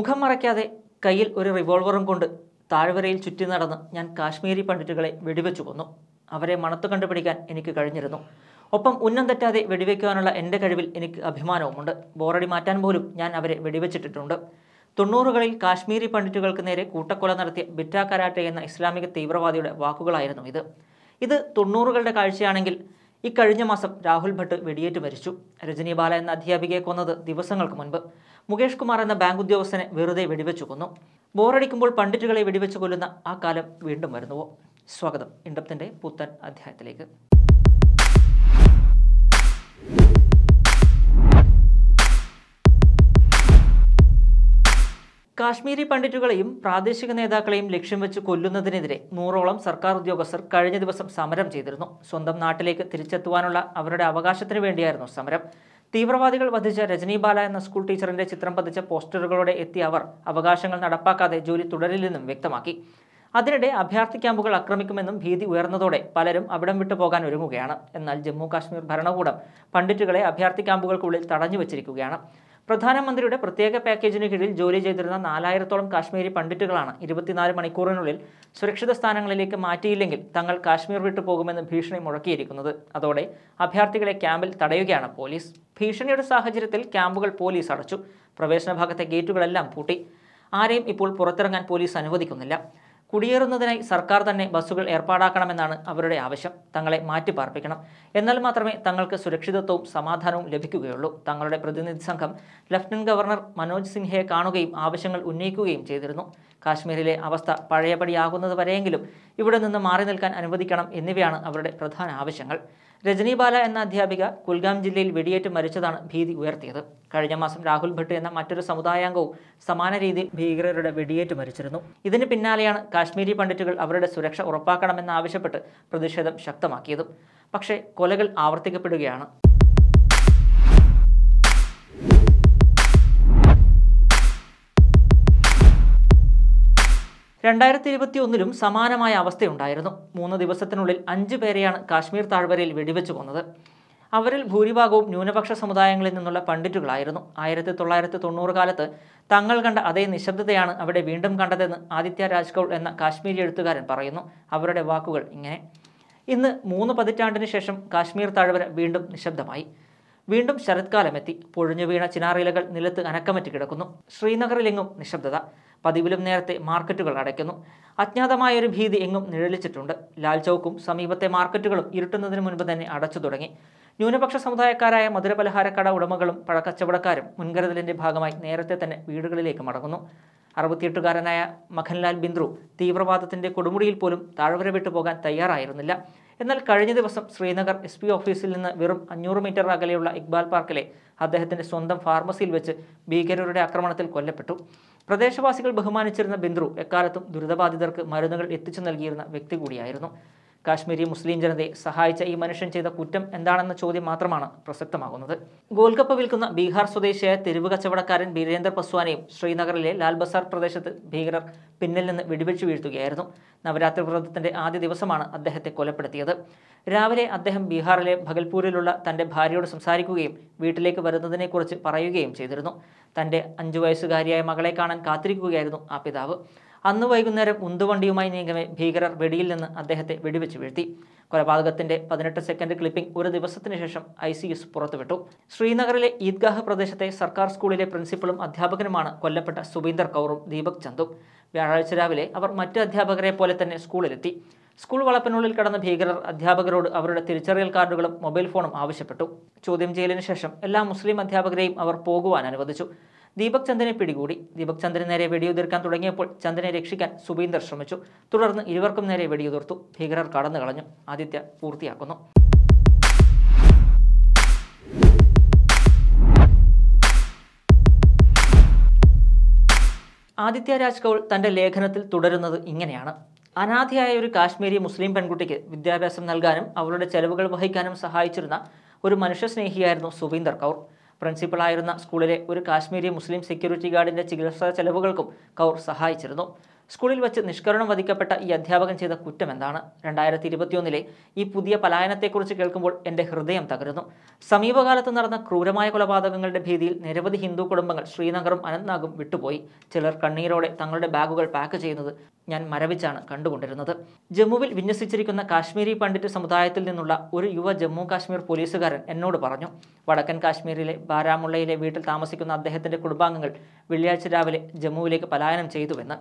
മുഖം മറയ്ക്കാതെ കയ്യിൽ ഒരു റിവോൾവറും കൊണ്ട് താഴ്വരയിൽ ചുറ്റി നടന്ന് ഞാൻ കാശ്മീരി പണ്ഡിറ്റുകളെ വെടിവെച്ചു കൊന്നു അവരെ മണത്തു കണ്ടുപിടിക്കാൻ എനിക്ക് കഴിഞ്ഞിരുന്നു ഒപ്പം ഉന്നം തെറ്റാതെ വെടിവെക്കുവാനുള്ള എൻ്റെ കഴിവിൽ എനിക്ക് അഭിമാനവുമുണ്ട് ബോറടി മാറ്റാൻ പോലും ഞാൻ അവരെ വെടിവെച്ചിട്ടിട്ടുണ്ട് തൊണ്ണൂറുകളിൽ കാശ്മീരി പണ്ഡിറ്റുകൾക്ക് നേരെ കൂട്ടക്കൊല നടത്തിയ ബിറ്റാ കരാട്ടെ എന്ന ഇസ്ലാമിക തീവ്രവാദിയുടെ വാക്കുകളായിരുന്നു ഇത് ഇത് തൊണ്ണൂറുകളുടെ കാഴ്ചയാണെങ്കിൽ ഇക്കഴിഞ്ഞ മാസം രാഹുൽ ഭട്ട് വെടിയേറ്റ് മരിച്ചു രജനി ബാല എന്ന അധ്യാപികയെ കൊന്നത് ദിവസങ്ങൾക്ക് മുൻപ് മുകേഷ് കുമാർ എന്ന ബാങ്ക് ഉദ്യോഗസ്ഥനെ വെറുതെ വെടിവെച്ചു കൊന്നു ബോറടിക്കുമ്പോൾ പണ്ഡിറ്റുകളെ വെടിവെച്ചു കൊല്ലുന്ന ആ കാലം വീണ്ടും വരുന്നുവോ സ്വാഗതം ഇണ്ടത്തിൻ്റെ പുത്തൻ അധ്യായത്തിലേക്ക് കാശ്മീരി പണ്ഡിറ്റുകളെയും പ്രാദേശിക നേതാക്കളെയും ലക്ഷ്യം വെച്ച് കൊല്ലുന്നതിനെതിരെ നൂറോളം സർക്കാർ ഉദ്യോഗസ്ഥർ കഴിഞ്ഞ ദിവസം സമരം ചെയ്തിരുന്നു സ്വന്തം നാട്ടിലേക്ക് തിരിച്ചെത്തുവാനുള്ള അവരുടെ അവകാശത്തിന് വേണ്ടിയായിരുന്നു സമരം തീവ്രവാദികൾ വധിച്ച രജനി ബാല എന്ന സ്കൂൾ ടീച്ചറിന്റെ ചിത്രം പതിച്ച പോസ്റ്ററുകളോടെ എത്തിയ അവർ അവകാശങ്ങൾ നടപ്പാക്കാതെ ജോലി തുടരില്ലെന്നും വ്യക്തമാക്കി അതിനിടെ അഭയാർത്ഥി ക്യാമ്പുകൾ ആക്രമിക്കുമെന്നും ഭീതി ഉയർന്നതോടെ പലരും അവിടം വിട്ടു പോകാൻ ഒരുങ്ങുകയാണ് എന്നാൽ ജമ്മു കാശ്മീർ ഭരണകൂടം പണ്ഡിറ്റുകളെ അഭയാർത്ഥി ക്യാമ്പുകൾക്കുള്ളിൽ തടഞ്ഞു വച്ചിരിക്കുകയാണ് പ്രധാനമന്ത്രിയുടെ പ്രത്യേക പാക്കേജിന് കീഴിൽ ജോലി ചെയ്തിരുന്ന നാലായിരത്തോളം കാശ്മീരി പണ്ഡിറ്റുകളാണ് ഇരുപത്തിനാല് മണിക്കൂറിനുള്ളിൽ സുരക്ഷിത സ്ഥാനങ്ങളിലേക്ക് മാറ്റിയില്ലെങ്കിൽ തങ്ങൾ കാശ്മീർ വിട്ടു പോകുമെന്ന് ഭീഷണി മുഴക്കിയിരിക്കുന്നത് അതോടെ അഭ്യർത്ഥികളെ ക്യാമ്പിൽ തടയുകയാണ് പോലീസ് ഭീഷണിയുടെ സാഹചര്യത്തിൽ ക്യാമ്പുകൾ പോലീസ് അടച്ചു പ്രവേശന ഭാഗത്തെ ഗേറ്റുകളെല്ലാം പൂട്ടി ആരെയും ഇപ്പോൾ പുറത്തിറങ്ങാൻ പോലീസ് അനുവദിക്കുന്നില്ല കുടിയേറുന്നതിനായി സർക്കാർ തന്നെ ബസ്സുകൾ ഏർപ്പാടാക്കണമെന്നാണ് അവരുടെ ആവശ്യം തങ്ങളെ മാറ്റി പാർപ്പിക്കണം എന്നാൽ മാത്രമേ തങ്ങൾക്ക് സുരക്ഷിതത്വവും സമാധാനവും ലഭിക്കുകയുള്ളൂ തങ്ങളുടെ പ്രതിനിധി സംഘം ലഫ്റ്റനന്റ് ഗവർണർ മനോജ് സിൻഹയെ കാണുകയും ആവശ്യങ്ങൾ ഉന്നയിക്കുകയും ചെയ്തിരുന്നു കാശ്മീരിലെ അവസ്ഥ പഴയപടിയാകുന്നത് വരെയെങ്കിലും ഇവിടെ നിന്ന് മാറി നിൽക്കാൻ അനുവദിക്കണം എന്നിവയാണ് അവരുടെ പ്രധാന ആവശ്യങ്ങൾ രജനി ബാല എന്ന അധ്യാപിക കുൽഗാം ജില്ലയിൽ വെടിയേറ്റ് മരിച്ചതാണ് ഭീതി ഉയർത്തിയത് കഴിഞ്ഞ മാസം രാഹുൽ ഭട്ട് എന്ന മറ്റൊരു സമുദായാംഗവും സമാന രീതിയിൽ ഭീകരരുടെ വെടിയേറ്റ് മരിച്ചിരുന്നു ഇതിന് പിന്നാലെയാണ് കാശ്മീരി പണ്ഡിറ്റുകൾ അവരുടെ സുരക്ഷ ഉറപ്പാക്കണമെന്നാവശ്യപ്പെട്ട് പ്രതിഷേധം ശക്തമാക്കിയതും പക്ഷേ കൊലകൾ ആവർത്തിക്കപ്പെടുകയാണ് രണ്ടായിരത്തി ഇരുപത്തി ഒന്നിലും സമാനമായ അവസ്ഥയുണ്ടായിരുന്നു മൂന്ന് ദിവസത്തിനുള്ളിൽ അഞ്ച് പേരെയാണ് കാശ്മീർ താഴ്വരയിൽ വെടിവെച്ചു കൊന്നത് അവരിൽ ഭൂരിഭാഗവും ന്യൂനപക്ഷ സമുദായങ്ങളിൽ നിന്നുള്ള പണ്ഡിറ്റുകളായിരുന്നു ആയിരത്തി തൊള്ളായിരത്തി തൊണ്ണൂറ് കാലത്ത് തങ്ങൾ കണ്ട അതേ നിശബ്ദതയാണ് അവിടെ വീണ്ടും കണ്ടതെന്ന് ആദിത്യ കൗൾ എന്ന കാശ്മീരി എഴുത്തുകാരൻ പറയുന്നു അവരുടെ വാക്കുകൾ ഇങ്ങനെ ഇന്ന് മൂന്ന് പതിറ്റാണ്ടിന് ശേഷം കാശ്മീർ താഴ്വര വീണ്ടും നിശബ്ദമായി വീണ്ടും ശരത്കാലമെത്തി പൊഴിഞ്ഞു വീണ ചിനാറിലകൾ നിലത്ത് അനക്കമറ്റി കിടക്കുന്നു ശ്രീനഗറിലെങ്ങും നിശബ്ദത പതിവിലും നേരത്തെ മാർക്കറ്റുകൾ അടയ്ക്കുന്നു അജ്ഞാതമായ ഒരു ഭീതി എങ്ങും നിഴലിച്ചിട്ടുണ്ട് ലാൽ ചൌക്കും സമീപത്തെ മാർക്കറ്റുകളും ഇരുട്ടുന്നതിന് മുൻപ് തന്നെ അടച്ചു തുടങ്ങി ന്യൂനപക്ഷ സമുദായക്കാരായ മധുരപലഹാരക്കട ഉടമകളും പഴക്കച്ചവടക്കാരും മുൻകരുതലിന്റെ ഭാഗമായി നേരത്തെ തന്നെ വീടുകളിലേക്ക് മടങ്ങുന്നു അറുപത്തിയെട്ടുകാരനായ മഖൻലാൽ ബിന്ദ്രു തീവ്രവാദത്തിന്റെ കൊടുമുടിയിൽ പോലും താഴ്വര വിട്ടുപോകാൻ പോകാൻ തയ്യാറായിരുന്നില്ല എന്നാൽ കഴിഞ്ഞ ദിവസം ശ്രീനഗർ എസ് പി ഓഫീസിൽ നിന്ന് വെറും അഞ്ഞൂറ് മീറ്റർ അകലെയുള്ള ഇക്ബാൽ പാർക്കിലെ അദ്ദേഹത്തിന്റെ സ്വന്തം ഫാർമസിയിൽ വെച്ച് ഭീകരരുടെ ആക്രമണത്തിൽ കൊല്ലപ്പെട്ടു പ്രദേശവാസികൾ ബഹുമാനിച്ചിരുന്ന ബിന്ദ്രു എക്കാലത്തും ദുരിതബാധിതർക്ക് മരുന്നുകൾ എത്തിച്ചു നൽകിയിരുന്ന വ്യക്തി കൂടിയായിരുന്നു കാശ്മീരി മുസ്ലിം ജനതയെ സഹായിച്ച ഈ മനുഷ്യൻ ചെയ്ത കുറ്റം എന്താണെന്ന ചോദ്യം മാത്രമാണ് പ്രസക്തമാകുന്നത് ഗോൾഗപ്പ വിൽക്കുന്ന ബീഹാർ സ്വദേശിയായ തെരുവ് കച്ചവടക്കാരൻ ബീരേന്ദർ പസ്വാനെയും ശ്രീനഗറിലെ ലാൽ ബസാർ പ്രദേശത്ത് ഭീകരർ പിന്നിൽ നിന്ന് വെടിവെച്ചു വീഴ്ത്തുകയായിരുന്നു നവരാത്രി വ്രതത്തിന്റെ ആദ്യ ദിവസമാണ് അദ്ദേഹത്തെ കൊലപ്പെടുത്തിയത് രാവിലെ അദ്ദേഹം ബീഹാറിലെ ഭഗൽപൂരിലുള്ള തന്റെ ഭാര്യയോട് സംസാരിക്കുകയും വീട്ടിലേക്ക് വരുന്നതിനെക്കുറിച്ച് പറയുകയും ചെയ്തിരുന്നു തന്റെ അഞ്ചു വയസ്സുകാരിയായ മകളെ കാണാൻ കാത്തിരിക്കുകയായിരുന്നു ആ പിതാവ് അന്ന് വൈകുന്നേരം ഉന്തുവണ്ടിയുമായി നീങ്ങവേ ഭീകരർ വെടിയിൽ നിന്ന് അദ്ദേഹത്തെ വെടിവെച്ച് വീഴ്ത്തി കൊലപാതകത്തിന്റെ പതിനെട്ട് സെക്കൻഡ് ക്ലിപ്പിംഗ് ഒരു ദിവസത്തിന് ശേഷം ഐ സി എസ് പുറത്തുവിട്ടു ശ്രീനഗറിലെ ഈദ്ഗാഹ് പ്രദേശത്തെ സർക്കാർ സ്കൂളിലെ പ്രിൻസിപ്പളും അധ്യാപകനുമാണ് കൊല്ലപ്പെട്ട സുബീന്ദർ കൗറും ദീപക് ചന്ദും വ്യാഴാഴ്ച രാവിലെ അവർ മറ്റ് അധ്യാപകരെ പോലെ തന്നെ സ്കൂളിലെത്തി സ്കൂൾ വളപ്പിനുള്ളിൽ കടന്ന ഭീകരർ അധ്യാപകരോട് അവരുടെ തിരിച്ചറിയൽ കാർഡുകളും മൊബൈൽ ഫോണും ആവശ്യപ്പെട്ടു ചോദ്യം ചെയ്യലിന് ശേഷം എല്ലാ മുസ്ലിം അധ്യാപകരെയും അവർ പോകുവാൻ അനുവദിച്ചു ദീപക് ചന്ദ്രനെ പിടികൂടി ദീപക് ചന്ദ്രന് നേരെ വെടിയുതിർക്കാൻ തുടങ്ങിയപ്പോൾ ചന്ദ്രനെ രക്ഷിക്കാൻ സുബീന്ദർ ശ്രമിച്ചു തുടർന്ന് ഇരുവർക്കും നേരെ വെടിയുതിർത്തു ഭീകരർ കടന്നു കളഞ്ഞു ആദിത്യ പൂർത്തിയാക്കുന്നു ആദിത്യ രാജ് കൗൾ തൻ്റെ ലേഖനത്തിൽ തുടരുന്നത് ഇങ്ങനെയാണ് അനാഥയായ ഒരു കാശ്മീരി മുസ്ലിം പെൺകുട്ടിക്ക് വിദ്യാഭ്യാസം നൽകാനും അവളുടെ ചെലവുകൾ വഹിക്കാനും സഹായിച്ചിരുന്ന ഒരു മനുഷ്യസ്നേഹിയായിരുന്നു സുവീന്ദർ കൗർ പ്രിൻസിപ്പളായിരുന്ന സ്കൂളിലെ ഒരു കാശ്മീരി മുസ്ലിം സെക്യൂരിറ്റി ഗാർഡിന്റെ ചികിത്സാ ചെലവുകൾക്കും കൗർ സഹായിച്ചിരുന്നു സ്കൂളിൽ വെച്ച് നിഷ്കരണം വധിക്കപ്പെട്ട ഈ അധ്യാപകൻ ചെയ്ത കുറ്റം എന്താണ് രണ്ടായിരത്തി ഇരുപത്തിയൊന്നിലെ ഈ പുതിയ പലായനത്തെക്കുറിച്ച് കേൾക്കുമ്പോൾ എൻ്റെ ഹൃദയം തകരുന്നു സമീപകാലത്ത് നടന്ന ക്രൂരമായ കൊലപാതകങ്ങളുടെ ഭീതിയിൽ നിരവധി ഹിന്ദു കുടുംബങ്ങൾ ശ്രീനഗറും അനന്ത്നാഗും വിട്ടുപോയി ചിലർ കണ്ണീരോടെ തങ്ങളുടെ ബാഗുകൾ പാക്ക് ചെയ്യുന്നത് ഞാൻ മരവിച്ചാണ് കണ്ടുകൊണ്ടിരുന്നത് ജമ്മുവിൽ വിന്യസിച്ചിരിക്കുന്ന കാശ്മീരി പണ്ഡിറ്റ് സമുദായത്തിൽ നിന്നുള്ള ഒരു യുവ ജമ്മു കാശ്മീർ പോലീസുകാരൻ എന്നോട് പറഞ്ഞു വടക്കൻ കാശ്മീരിലെ ബാരാമുള്ളയിലെ വീട്ടിൽ താമസിക്കുന്ന അദ്ദേഹത്തിൻ്റെ കുടുംബാംഗങ്ങൾ വെള്ളിയാഴ്ച രാവിലെ ജമ്മുവിലേക്ക് പലായനം ചെയ്തുവെന്ന്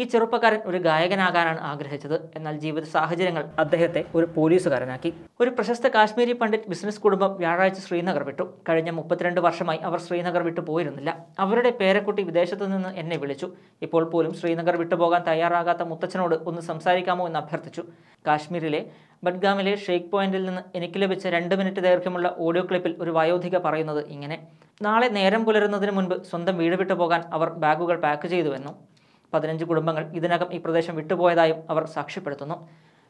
ഈ ചെറുപ്പക്കാരൻ ഒരു ഗായകനാകാനാണ് ആഗ്രഹിച്ചത് എന്നാൽ ജീവിത സാഹചര്യങ്ങൾ അദ്ദേഹത്തെ ഒരു പോലീസുകാരനാക്കി ഒരു പ്രശസ്ത കാശ്മീരി പണ്ഡിറ്റ് ബിസിനസ് കുടുംബം വ്യാഴാഴ്ച ശ്രീനഗർ വിട്ടു കഴിഞ്ഞ മുപ്പത്തിരണ്ട് വർഷമായി അവർ ശ്രീനഗർ വിട്ടു പോയിരുന്നില്ല അവരുടെ പേരക്കുട്ടി വിദേശത്തു നിന്ന് എന്നെ വിളിച്ചു ഇപ്പോൾ പോലും ശ്രീനഗർ വിട്ടുപോകാൻ തയ്യാറാകാത്ത മുത്തച്ഛനോട് ഒന്ന് സംസാരിക്കാമോ എന്ന് അഭ്യർത്ഥിച്ചു കാശ്മീരിലെ ബഡ്ഗാമിലെ ഷെയ്ക്ക് പോയിന്റിൽ നിന്ന് എനിക്ക് ലഭിച്ച രണ്ട് മിനിറ്റ് ദൈർഘ്യമുള്ള ഓഡിയോ ക്ലിപ്പിൽ ഒരു വയോധിക പറയുന്നത് ഇങ്ങനെ നാളെ നേരം പുലരുന്നതിന് മുൻപ് സ്വന്തം വീട് വിട്ടു പോകാൻ അവർ ബാഗുകൾ പാക്ക് ചെയ്തുവെന്നു പതിനഞ്ച് കുടുംബങ്ങൾ ഇതിനകം ഈ പ്രദേശം വിട്ടുപോയതായും അവർ സാക്ഷ്യപ്പെടുത്തുന്നു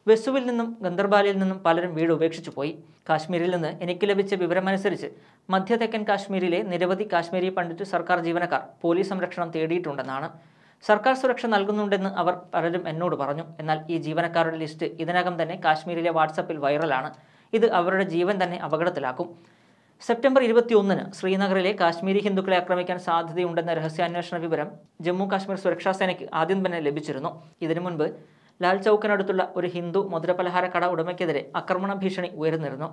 വെസുവിൽ നിന്നും ഗന്ധർബാലിൽ നിന്നും പലരും വീട് ഉപേക്ഷിച്ചു പോയി കാശ്മീരിൽ നിന്ന് എനിക്ക് ലഭിച്ച വിവരമനുസരിച്ച് മധ്യതെക്കൻ കാശ്മീരിലെ നിരവധി കാശ്മീരി പണ്ഡിറ്റ് സർക്കാർ ജീവനക്കാർ പോലീസ് സംരക്ഷണം തേടിയിട്ടുണ്ടെന്നാണ് സർക്കാർ സുരക്ഷ നൽകുന്നുണ്ടെന്ന് അവർ പലരും എന്നോട് പറഞ്ഞു എന്നാൽ ഈ ജീവനക്കാരുടെ ലിസ്റ്റ് ഇതിനകം തന്നെ കാശ്മീരിലെ വാട്സപ്പിൽ വൈറലാണ് ഇത് അവരുടെ ജീവൻ തന്നെ അപകടത്തിലാക്കും സെപ്റ്റംബർ ഒന്നിന് ശ്രീനഗറിലെ കാശ്മീരി ഹിന്ദുക്കളെ ആക്രമിക്കാൻ സാധ്യതയുണ്ടെന്ന രഹസ്യാന്വേഷണ വിവരം ജമ്മു കാശ്മീർ സുരക്ഷാ സേനയ്ക്ക് ആദ്യം തന്നെ ലഭിച്ചിരുന്നു ഇതിനു മുൻപ് ലാൽ ചൌക്കിനടുത്തുള്ള ഒരു ഹിന്ദു മധുരപലഹാര കട ഉടമയ്ക്കെതിരെ ആക്രമണ ഭീഷണി ഉയർന്നിരുന്നു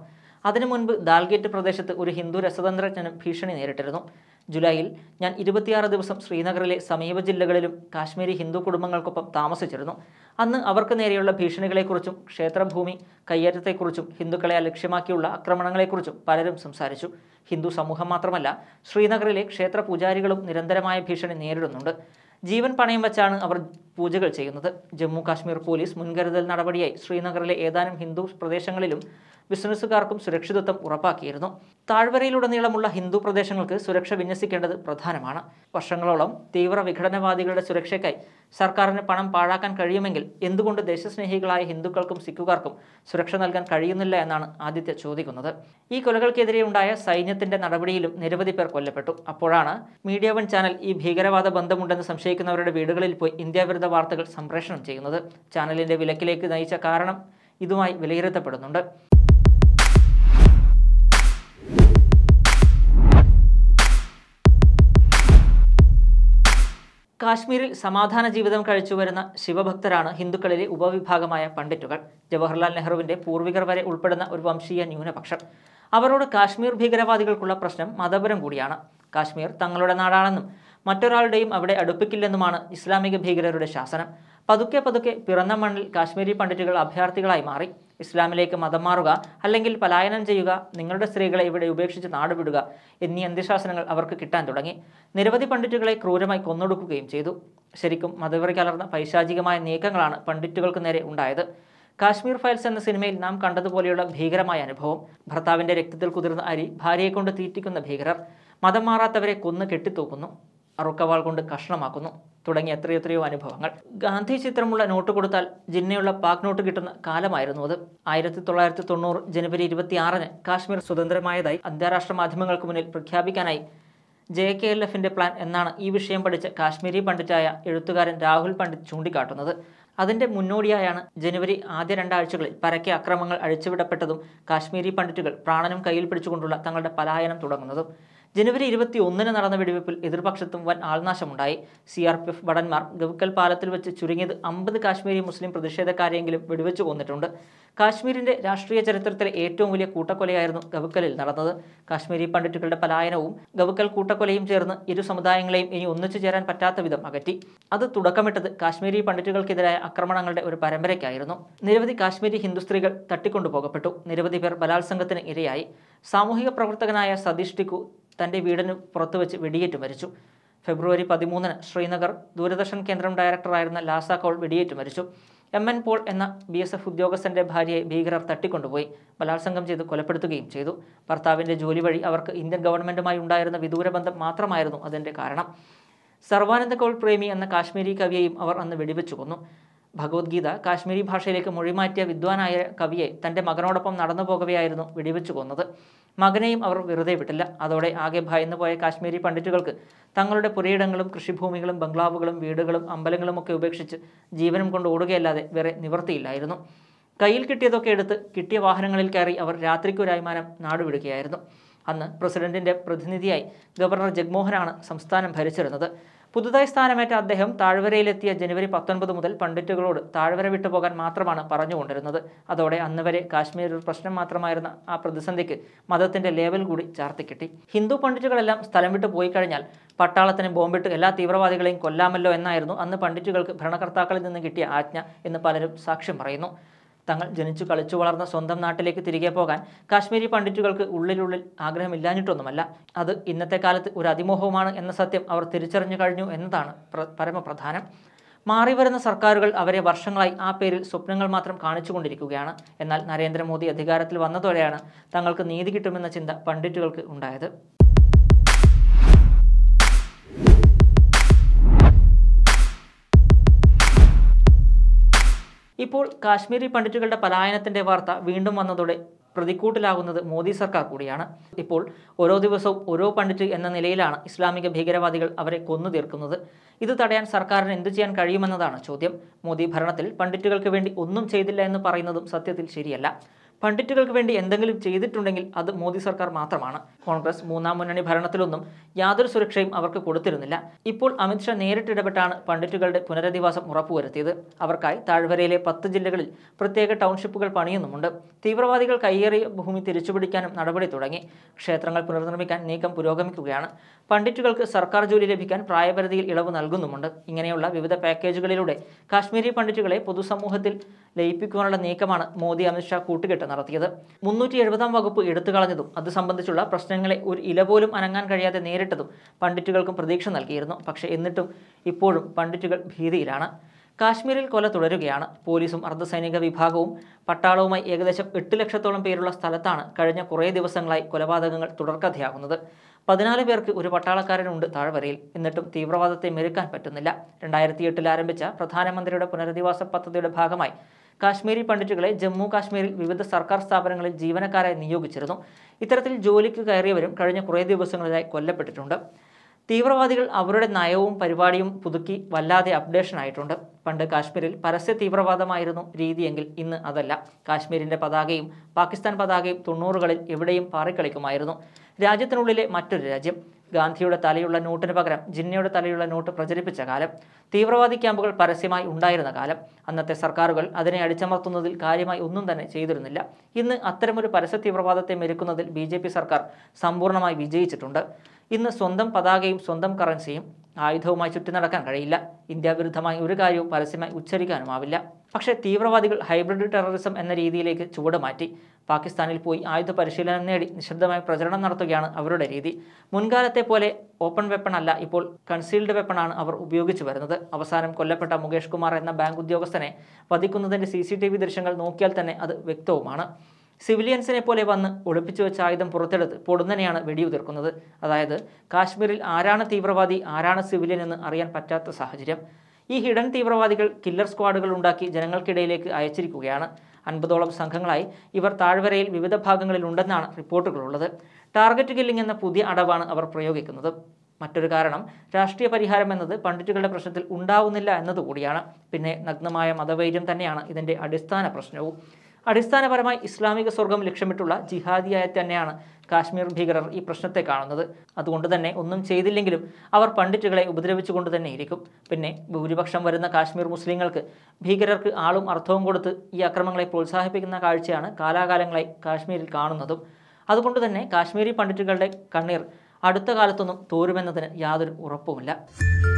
അതിനു മുൻപ് ദാൽഗേറ്റ് പ്രദേശത്ത് ഒരു ഹിന്ദു രസതന്ത്രജ്ഞനും ഭീഷണി നേരിട്ടിരുന്നു ജൂലൈയിൽ ഞാൻ ഇരുപത്തിയാറ് ദിവസം ശ്രീനഗറിലെ സമീപ ജില്ലകളിലും കാശ്മീരി ഹിന്ദു കുടുംബങ്ങൾക്കൊപ്പം താമസിച്ചിരുന്നു അന്ന് അവർക്ക് നേരെയുള്ള ഭീഷണികളെക്കുറിച്ചും ക്ഷേത്രഭൂമി കയ്യേറ്റത്തെക്കുറിച്ചും ഹിന്ദുക്കളെ അലക്ഷ്യമാക്കിയുള്ള ആക്രമണങ്ങളെക്കുറിച്ചും പലരും സംസാരിച്ചു ഹിന്ദു സമൂഹം മാത്രമല്ല ശ്രീനഗറിലെ ക്ഷേത്ര പൂജാരികളും നിരന്തരമായ ഭീഷണി നേരിടുന്നുണ്ട് ജീവൻ പണയം വെച്ചാണ് അവർ പൂജകൾ ചെയ്യുന്നത് ജമ്മു കാശ്മീർ പോലീസ് മുൻകരുതൽ നടപടിയായി ശ്രീനഗറിലെ ഏതാനും ഹിന്ദു പ്രദേശങ്ങളിലും ബിസിനസ്സുകാർക്കും സുരക്ഷിതത്വം ഉറപ്പാക്കിയിരുന്നു താഴ്വരയിലുടനീളമുള്ള ഹിന്ദു പ്രദേശങ്ങൾക്ക് സുരക്ഷ വിന്യസിക്കേണ്ടത് പ്രധാനമാണ് വർഷങ്ങളോളം തീവ്ര വിഘടനവാദികളുടെ സുരക്ഷയ്ക്കായി സർക്കാരിന് പണം പാഴാക്കാൻ കഴിയുമെങ്കിൽ എന്തുകൊണ്ട് ദേശസ്നേഹികളായ ഹിന്ദുക്കൾക്കും സിഖുകാർക്കും സുരക്ഷ നൽകാൻ കഴിയുന്നില്ല എന്നാണ് ആദിത്യ ചോദിക്കുന്നത് ഈ കൊലകൾക്കെതിരെ ഉണ്ടായ സൈന്യത്തിന്റെ നടപടിയിലും നിരവധി പേർ കൊല്ലപ്പെട്ടു അപ്പോഴാണ് മീഡിയ വൺ ചാനൽ ഈ ഭീകരവാദ ബന്ധമുണ്ടെന്ന് സംശയിക്കുന്നവരുടെ വീടുകളിൽ പോയി ഇന്ത്യാവിരുദ്ധ വാർത്തകൾ സംപ്രേഷണം ചെയ്യുന്നത് ചാനലിന്റെ വിലക്കിലേക്ക് നയിച്ച കാരണം ഇതുമായി വിലയിരുത്തപ്പെടുന്നുണ്ട് കാശ്മീരിൽ സമാധാന ജീവിതം കഴിച്ചുവരുന്ന ശിവഭക്തരാണ് ഹിന്ദുക്കളിലെ ഉപവിഭാഗമായ പണ്ഡിറ്റുകൾ ജവഹർലാൽ നെഹ്റുവിന്റെ പൂർവികർ വരെ ഉൾപ്പെടുന്ന ഒരു വംശീയ ന്യൂനപക്ഷം അവരോട് കാശ്മീർ ഭീകരവാദികൾക്കുള്ള പ്രശ്നം മതപരം കൂടിയാണ് കാശ്മീർ തങ്ങളുടെ നാടാണെന്നും മറ്റൊരാളുടെയും അവിടെ അടുപ്പിക്കില്ലെന്നുമാണ് ഇസ്ലാമിക ഭീകരരുടെ ശാസനം പതുക്കെ പതുക്കെ പിറന്ന മണ്ണിൽ കാശ്മീരി പണ്ഡിറ്റുകൾ അഭയാർത്ഥികളായി മാറി ഇസ്ലാമിലേക്ക് മതം മാറുക അല്ലെങ്കിൽ പലായനം ചെയ്യുക നിങ്ങളുടെ സ്ത്രീകളെ ഇവിടെ ഉപേക്ഷിച്ച് നാടുവിടുക എന്നീ അന്ത്യശാസനങ്ങൾ അവർക്ക് കിട്ടാൻ തുടങ്ങി നിരവധി പണ്ഡിറ്റുകളെ ക്രൂരമായി കൊന്നൊടുക്കുകയും ചെയ്തു ശരിക്കും മതവെറി കലർന്ന പൈശാചികമായ നീക്കങ്ങളാണ് പണ്ഡിറ്റുകൾക്ക് നേരെ ഉണ്ടായത് കാശ്മീർ ഫയൽസ് എന്ന സിനിമയിൽ നാം കണ്ടതുപോലെയുള്ള ഭീകരമായ അനുഭവം ഭർത്താവിൻ്റെ രക്തത്തിൽ കുതിർന്ന അരി ഭാര്യയെക്കൊണ്ട് തീറ്റിക്കുന്ന ഭീകരർ മതം മാറാത്തവരെ കൊന്ന് കെട്ടിത്തൂക്കുന്നു അറുക്കവാൾ കൊണ്ട് കഷ്ണമാക്കുന്നു തുടങ്ങിയ എത്രയെത്രയോ അനുഭവങ്ങൾ ഗാന്ധി ചിത്രമുള്ള നോട്ട് കൊടുത്താൽ ജിന്നയുള്ള പാക് നോട്ട് കിട്ടുന്ന കാലമായിരുന്നു അത് ആയിരത്തി തൊള്ളായിരത്തി തൊണ്ണൂറ് ജനുവരി ഇരുപത്തിയാറിന് കാശ്മീർ സ്വതന്ത്രമായതായി അന്താരാഷ്ട്ര മാധ്യമങ്ങൾക്ക് മുന്നിൽ പ്രഖ്യാപിക്കാനായി ജെ കെ എൽ എഫിന്റെ പ്ലാൻ എന്നാണ് ഈ വിഷയം പഠിച്ച കാശ്മീരി പണ്ഡിറ്റായ എഴുത്തുകാരൻ രാഹുൽ പണ്ഡിറ്റ് ചൂണ്ടിക്കാട്ടുന്നത് അതിന്റെ മുന്നോടിയായാണ് ജനുവരി ആദ്യ രണ്ടാഴ്ചകളിൽ പരക്കെ അക്രമങ്ങൾ അഴിച്ചുവിടപ്പെട്ടതും കാശ്മീരി പണ്ഡിറ്റുകൾ പ്രാണനും കയ്യിൽ പിടിച്ചുകൊണ്ടുള്ള തങ്ങളുടെ പലായനം തുടങ്ങുന്നതും ജനുവരി ഇരുപത്തി ഒന്നിന് നടന്ന വെടിവെപ്പിൽ എതിർപക്ഷത്തും വൻ ആൾനാശമുണ്ടായി സി ആർ പി എഫ് ഭടന്മാർ ഗവക്കൽ പാലത്തിൽ വെച്ച് ചുരുങ്ങിയത് അമ്പത് കാശ്മീരി മുസ്ലിം പ്രതിഷേധക്കാരെയെങ്കിലും വെടിവെച്ച് കൊന്നിട്ടുണ്ട് കാശ്മീരിന്റെ രാഷ്ട്രീയ ചരിത്രത്തിലെ ഏറ്റവും വലിയ കൂട്ടക്കൊലയായിരുന്നു ഗവക്കലിൽ നടന്നത് കാശ്മീരി പണ്ഡിറ്റുകളുടെ പലായനവും ഗവക്കൽ കൂട്ടക്കൊലയും ചേർന്ന് ഇരു സമുദായങ്ങളെയും ഇനി ഒന്നിച്ചു ചേരാൻ പറ്റാത്ത വിധം അകറ്റി അത് തുടക്കമിട്ടത് കാശ്മീരി പണ്ഡിറ്റുകൾക്കെതിരായ ആക്രമണങ്ങളുടെ ഒരു പരമ്പരയ്ക്കായിരുന്നു നിരവധി കാശ്മീരി ഹിന്ദു സ്ത്രീകൾ തട്ടിക്കൊണ്ടുപോകപ്പെട്ടു നിരവധി പേർ ബലാത്സംഗത്തിന് ഇരയായി സാമൂഹിക പ്രവർത്തകനായ സതീഷ് ടിക്കു തൻ്റെ വീടിന് പുറത്തു വെച്ച് വെടിയേറ്റ് മരിച്ചു ഫെബ്രുവരി പതിമൂന്നിന് ശ്രീനഗർ ദൂരദർശൻ കേന്ദ്രം ഡയറക്ടറായിരുന്ന ലാസ കൗൾ വെടിയേറ്റ് മരിച്ചു എം എൻ പോൾ എന്ന ബി എസ് എഫ് ഉദ്യോഗസ്ഥന്റെ ഭാര്യയെ ഭീകരർ തട്ടിക്കൊണ്ടുപോയി ബലാത്സംഗം ചെയ്ത് കൊലപ്പെടുത്തുകയും ചെയ്തു ഭർത്താവിൻ്റെ ജോലി വഴി അവർക്ക് ഇന്ത്യൻ ഗവൺമെൻറ്റുമായി ഉണ്ടായിരുന്ന വിദൂര ബന്ധം മാത്രമായിരുന്നു അതിൻ്റെ കാരണം സർവാനന്ദ കൗൾ പ്രേമി എന്ന കാശ്മീരി കവിയെയും അവർ അന്ന് വെടിവെച്ചു കൊന്നു ഭഗവത്ഗീത കാശ്മീരി ഭാഷയിലേക്ക് മൊഴിമാറ്റിയ വിദ്വാനായ കവിയെ തൻ്റെ മകനോടൊപ്പം നടന്നു പോകവെയായിരുന്നു വെടിവെച്ചു കൊന്നത് മകനെയും അവർ വെറുതെ വിട്ടില്ല അതോടെ ആകെ ഭയന്നു പോയ കാശ്മീരി പണ്ഡിറ്റുകൾക്ക് തങ്ങളുടെ പുരയിടങ്ങളും കൃഷിഭൂമികളും ബംഗ്ലാവുകളും വീടുകളും അമ്പലങ്ങളും ഒക്കെ ഉപേക്ഷിച്ച് ജീവനം കൊണ്ട് ഓടുകയല്ലാതെ വേറെ നിവർത്തിയില്ലായിരുന്നു കയ്യിൽ കിട്ടിയതൊക്കെ എടുത്ത് കിട്ടിയ വാഹനങ്ങളിൽ കയറി അവർ രാത്രിക്കൊരായ്മാനം നാടുവിടുകയായിരുന്നു അന്ന് പ്രസിഡന്റിന്റെ പ്രതിനിധിയായി ഗവർണർ ജഗ്മോഹനാണ് സംസ്ഥാനം ഭരിച്ചിരുന്നത് പുതുതായി സ്ഥാനമേറ്റ അദ്ദേഹം താഴ്വരയിലെത്തിയ ജനുവരി പത്തൊൻപത് മുതൽ പണ്ഡിറ്റുകളോട് താഴ്വര വിട്ടുപോകാൻ മാത്രമാണ് പറഞ്ഞുകൊണ്ടിരുന്നത് അതോടെ അന്ന് വരെ കാശ്മീരിൽ പ്രശ്നം മാത്രമായിരുന്ന ആ പ്രതിസന്ധിക്ക് മതത്തിന്റെ ലേവൽ കൂടി ചാർത്തിക്കിട്ടി ഹിന്ദു പണ്ഡിറ്റുകളെല്ലാം സ്ഥലം വിട്ടു പോയി കഴിഞ്ഞാൽ പട്ടാളത്തിന് ബോംബിട്ട് എല്ലാ തീവ്രവാദികളെയും കൊല്ലാമല്ലോ എന്നായിരുന്നു അന്ന് പണ്ഡിറ്റുകൾക്ക് ഭരണകർത്താക്കളിൽ നിന്ന് കിട്ടിയ ആജ്ഞ എന്ന് പലരും സാക്ഷ്യം പറയുന്നു തങ്ങൾ ജനിച്ചു കളിച്ചു വളർന്ന സ്വന്തം നാട്ടിലേക്ക് തിരികെ പോകാൻ കാശ്മീരി പണ്ഡിറ്റുകൾക്ക് ഉള്ളിലുള്ളിൽ ആഗ്രഹമില്ലാഞ്ഞിട്ടൊന്നുമല്ല അത് ഇന്നത്തെ കാലത്ത് ഒരു അതിമോഹവുമാണ് എന്ന സത്യം അവർ തിരിച്ചറിഞ്ഞു കഴിഞ്ഞു എന്നതാണ് പരമപ്രധാനം മാറിവരുന്ന സർക്കാരുകൾ അവരെ വർഷങ്ങളായി ആ പേരിൽ സ്വപ്നങ്ങൾ മാത്രം കാണിച്ചുകൊണ്ടിരിക്കുകയാണ് എന്നാൽ നരേന്ദ്രമോദി അധികാരത്തിൽ വന്നതോടെയാണ് തങ്ങൾക്ക് നീതി കിട്ടുമെന്ന ചിന്ത പണ്ഡിറ്റുകൾക്ക് ഉണ്ടായത് ഇപ്പോൾ കാശ്മീരി പണ്ഡിറ്റുകളുടെ പലായനത്തിന്റെ വാർത്ത വീണ്ടും വന്നതോടെ പ്രതിക്കൂട്ടിലാകുന്നത് മോദി സർക്കാർ കൂടിയാണ് ഇപ്പോൾ ഓരോ ദിവസവും ഓരോ പണ്ഡിറ്റ് എന്ന നിലയിലാണ് ഇസ്ലാമിക ഭീകരവാദികൾ അവരെ കൊന്നു തീർക്കുന്നത് ഇത് തടയാൻ സർക്കാരിന് എന്തു ചെയ്യാൻ കഴിയുമെന്നതാണ് ചോദ്യം മോദി ഭരണത്തിൽ പണ്ഡിറ്റുകൾക്ക് വേണ്ടി ഒന്നും ചെയ്തില്ല എന്ന് പറയുന്നതും സത്യത്തിൽ ശരിയല്ല പണ്ഡിറ്റുകൾക്ക് വേണ്ടി എന്തെങ്കിലും ചെയ്തിട്ടുണ്ടെങ്കിൽ അത് മോദി സർക്കാർ മാത്രമാണ് കോൺഗ്രസ് മൂന്നാം മുന്നണി ഭരണത്തിലൊന്നും യാതൊരു സുരക്ഷയും അവർക്ക് കൊടുത്തിരുന്നില്ല ഇപ്പോൾ അമിത്ഷാ നേരിട്ടിടപെട്ടാണ് പണ്ഡിറ്റുകളുടെ പുനരധിവാസം ഉറപ്പുവരുത്തിയത് അവർക്കായി താഴ്വരയിലെ പത്ത് ജില്ലകളിൽ പ്രത്യേക ടൗൺഷിപ്പുകൾ പണിയുന്നുമുണ്ട് തീവ്രവാദികൾ കയ്യേറിയ ഭൂമി തിരിച്ചുപിടിക്കാനും നടപടി തുടങ്ങി ക്ഷേത്രങ്ങൾ പുനർനിർമ്മിക്കാൻ നീക്കം പുരോഗമിക്കുകയാണ് പണ്ഡിറ്റുകൾക്ക് സർക്കാർ ജോലി ലഭിക്കാൻ പ്രായപരിധിയിൽ ഇളവ് നൽകുന്നുമുണ്ട് ഇങ്ങനെയുള്ള വിവിധ പാക്കേജുകളിലൂടെ കാശ്മീരി പണ്ഡിറ്റുകളെ പൊതുസമൂഹത്തിൽ ലയിപ്പിക്കുവാനുള്ള നീക്കമാണ് മോദി അമിത്ഷാ കൂട്ടുകെട്ടുന്നത് നടത്തിയത് മുന്നൂറ്റി എഴുപതാം വകുപ്പ് എടുത്തു കളഞ്ഞതും അത് സംബന്ധിച്ചുള്ള പ്രശ്നങ്ങളെ ഒരു ഇല പോലും അനങ്ങാൻ കഴിയാതെ നേരിട്ടതും പണ്ഡിറ്റുകൾക്കും പ്രതീക്ഷ നൽകിയിരുന്നു പക്ഷേ എന്നിട്ടും ഇപ്പോഴും പണ്ഡിറ്റുകൾ ഭീതിയിലാണ് കാശ്മീരിൽ കൊല തുടരുകയാണ് പോലീസും അർദ്ധസൈനിക വിഭാഗവും പട്ടാളവുമായി ഏകദേശം എട്ട് ലക്ഷത്തോളം പേരുള്ള സ്ഥലത്താണ് കഴിഞ്ഞ കുറേ ദിവസങ്ങളായി കൊലപാതകങ്ങൾ തുടർക്കഥയാകുന്നത് പതിനാല് പേർക്ക് ഒരു പട്ടാളക്കാരനുണ്ട് താഴ്വരയിൽ എന്നിട്ടും തീവ്രവാദത്തെ മെരുക്കാൻ പറ്റുന്നില്ല രണ്ടായിരത്തി എട്ടിൽ ആരംഭിച്ച പ്രധാനമന്ത്രിയുടെ പുനരധിവാസ പദ്ധതിയുടെ ഭാഗമായി കാശ്മീരി പണ്ഡിറ്റുകളെ ജമ്മു കാശ്മീരിൽ വിവിധ സർക്കാർ സ്ഥാപനങ്ങളിൽ ജീവനക്കാരായി നിയോഗിച്ചിരുന്നു ഇത്തരത്തിൽ ജോലിക്ക് കയറിയവരും കഴിഞ്ഞ കുറേ ദിവസങ്ങളിലായി കൊല്ലപ്പെട്ടിട്ടുണ്ട് തീവ്രവാദികൾ അവരുടെ നയവും പരിപാടിയും പുതുക്കി വല്ലാതെ അപ്ഡേഷൻ ആയിട്ടുണ്ട് പണ്ട് കാശ്മീരിൽ പരസ്യ തീവ്രവാദമായിരുന്നു രീതിയെങ്കിൽ ഇന്ന് അതല്ല കാശ്മീരിൻ്റെ പതാകയും പാകിസ്ഥാൻ പതാകയും തൊണ്ണൂറുകളിൽ എവിടെയും പാറിക്കളിക്കുമായിരുന്നു രാജ്യത്തിനുള്ളിലെ മറ്റൊരു രാജ്യം ഗാന്ധിയുടെ തലയുള്ള നോട്ടിന് പകരം ജിന്നയുടെ തലയുള്ള നോട്ട് പ്രചരിപ്പിച്ച കാലം തീവ്രവാദി ക്യാമ്പുകൾ പരസ്യമായി ഉണ്ടായിരുന്ന കാലം അന്നത്തെ സർക്കാരുകൾ അതിനെ അടിച്ചമർത്തുന്നതിൽ കാര്യമായി ഒന്നും തന്നെ ചെയ്തിരുന്നില്ല ഇന്ന് അത്തരമൊരു പരസ്യ തീവ്രവാദത്തെ മെരുക്കുന്നതിൽ ബി സർക്കാർ സമ്പൂർണ്ണമായി വിജയിച്ചിട്ടുണ്ട് ഇന്ന് സ്വന്തം പതാകയും സ്വന്തം കറൻസിയും ആയുധവുമായി ചുറ്റി നടക്കാൻ കഴിയില്ല ഇന്ത്യ വിരുദ്ധമായി ഒരു കാര്യവും പരസ്യമായി ഉച്ചരിക്കാനുമാവില്ല പക്ഷേ തീവ്രവാദികൾ ഹൈബ്രിഡ് ടെററിസം എന്ന രീതിയിലേക്ക് ചുവട് മാറ്റി പാകിസ്ഥാനിൽ പോയി ആയുധ പരിശീലനം നേടി നിശബ്ദമായി പ്രചരണം നടത്തുകയാണ് അവരുടെ രീതി മുൻകാലത്തെ പോലെ ഓപ്പൺ വെപ്പൺ അല്ല ഇപ്പോൾ കൺസീൽഡ് വെപ്പണാണ് അവർ ഉപയോഗിച്ചു വരുന്നത് അവസാനം കൊല്ലപ്പെട്ട മുകേഷ് കുമാർ എന്ന ബാങ്ക് ഉദ്യോഗസ്ഥനെ വധിക്കുന്നതിൻ്റെ സി ദൃശ്യങ്ങൾ നോക്കിയാൽ തന്നെ അത് വ്യക്തവുമാണ് സിവിലിയൻസിനെ പോലെ വന്ന് ഒളിപ്പിച്ചു വെച്ച ആയുധം പുറത്തെടുത്ത് പൊടുന്നനെയാണ് വെടിയുതിർക്കുന്നത് അതായത് കാശ്മീരിൽ ആരാണ് തീവ്രവാദി ആരാണ് സിവിലിയൻ എന്ന് അറിയാൻ പറ്റാത്ത സാഹചര്യം ഈ ഹിഡൻ തീവ്രവാദികൾ കില്ലർ സ്ക്വാഡുകൾ ഉണ്ടാക്കി ജനങ്ങൾക്കിടയിലേക്ക് അയച്ചിരിക്കുകയാണ് അൻപതോളം സംഘങ്ങളായി ഇവർ താഴ്വരയിൽ വിവിധ ഭാഗങ്ങളിൽ ഉണ്ടെന്നാണ് റിപ്പോർട്ടുകളുള്ളത് ടാർഗറ്റ് കില്ലിംഗ് എന്ന പുതിയ അടവാണ് അവർ പ്രയോഗിക്കുന്നത് മറ്റൊരു കാരണം രാഷ്ട്രീയ പരിഹാരം എന്നത് പണ്ഡിറ്റുകളുടെ പ്രശ്നത്തിൽ ഉണ്ടാവുന്നില്ല എന്നതുകൂടിയാണ് പിന്നെ നഗ്നമായ മതവൈര്യം തന്നെയാണ് ഇതിൻ്റെ അടിസ്ഥാന പ്രശ്നവും അടിസ്ഥാനപരമായി ഇസ്ലാമിക സ്വർഗം ലക്ഷ്യമിട്ടുള്ള ജിഹാദിയായി തന്നെയാണ് കാശ്മീർ ഭീകരർ ഈ പ്രശ്നത്തെ കാണുന്നത് അതുകൊണ്ട് തന്നെ ഒന്നും ചെയ്തില്ലെങ്കിലും അവർ പണ്ഡിറ്റുകളെ ഉപദ്രവിച്ചുകൊണ്ട് തന്നെ ഇരിക്കും പിന്നെ ഭൂരിപക്ഷം വരുന്ന കാശ്മീർ മുസ്ലിങ്ങൾക്ക് ഭീകരർക്ക് ആളും അർത്ഥവും കൊടുത്ത് ഈ അക്രമങ്ങളെ പ്രോത്സാഹിപ്പിക്കുന്ന കാഴ്ചയാണ് കാലാകാലങ്ങളായി കാശ്മീരിൽ കാണുന്നതും അതുകൊണ്ട് തന്നെ കാശ്മീരി പണ്ഡിറ്റുകളുടെ കണ്ണീർ അടുത്ത കാലത്തൊന്നും തോരുമെന്നതിന് യാതൊരു ഉറപ്പുമില്ല